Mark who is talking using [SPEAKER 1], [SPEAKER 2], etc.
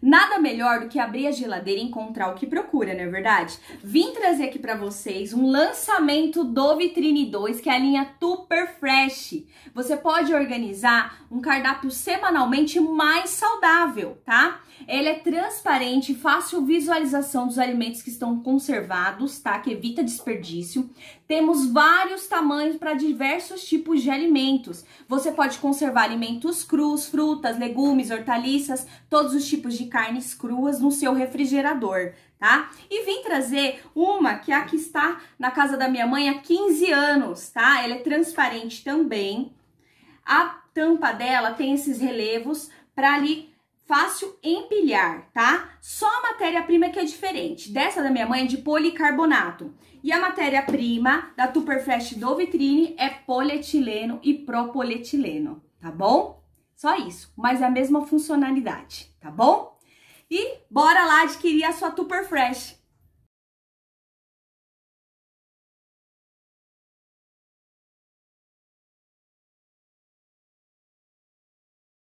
[SPEAKER 1] Nada melhor do que abrir a geladeira e encontrar o que procura, não é verdade? Vim trazer aqui para vocês um lançamento do Vitrine 2, que é a linha Super Fresh. Você pode organizar um cardápio semanalmente mais saudável, tá? Ele é transparente, fácil visualização dos alimentos que estão conservados, tá? Que evita desperdício. Temos vários tamanhos para diversos tipos de alimentos. Você pode conservar alimentos crus, frutas, legumes, hortaliças, todos os tipos de carnes cruas no seu refrigerador, tá? E vim trazer uma que é aqui está na casa da minha mãe há 15 anos, tá? Ela é transparente também. A tampa dela tem esses relevos para ali fácil empilhar, tá? Só a matéria-prima que é diferente. Dessa da minha mãe é de policarbonato. E a matéria-prima da Tupperfresh do Vitrine é polietileno e propolietileno, tá bom? Só isso, mas é a mesma funcionalidade, tá bom? E bora lá adquirir a sua Tupper Fresh.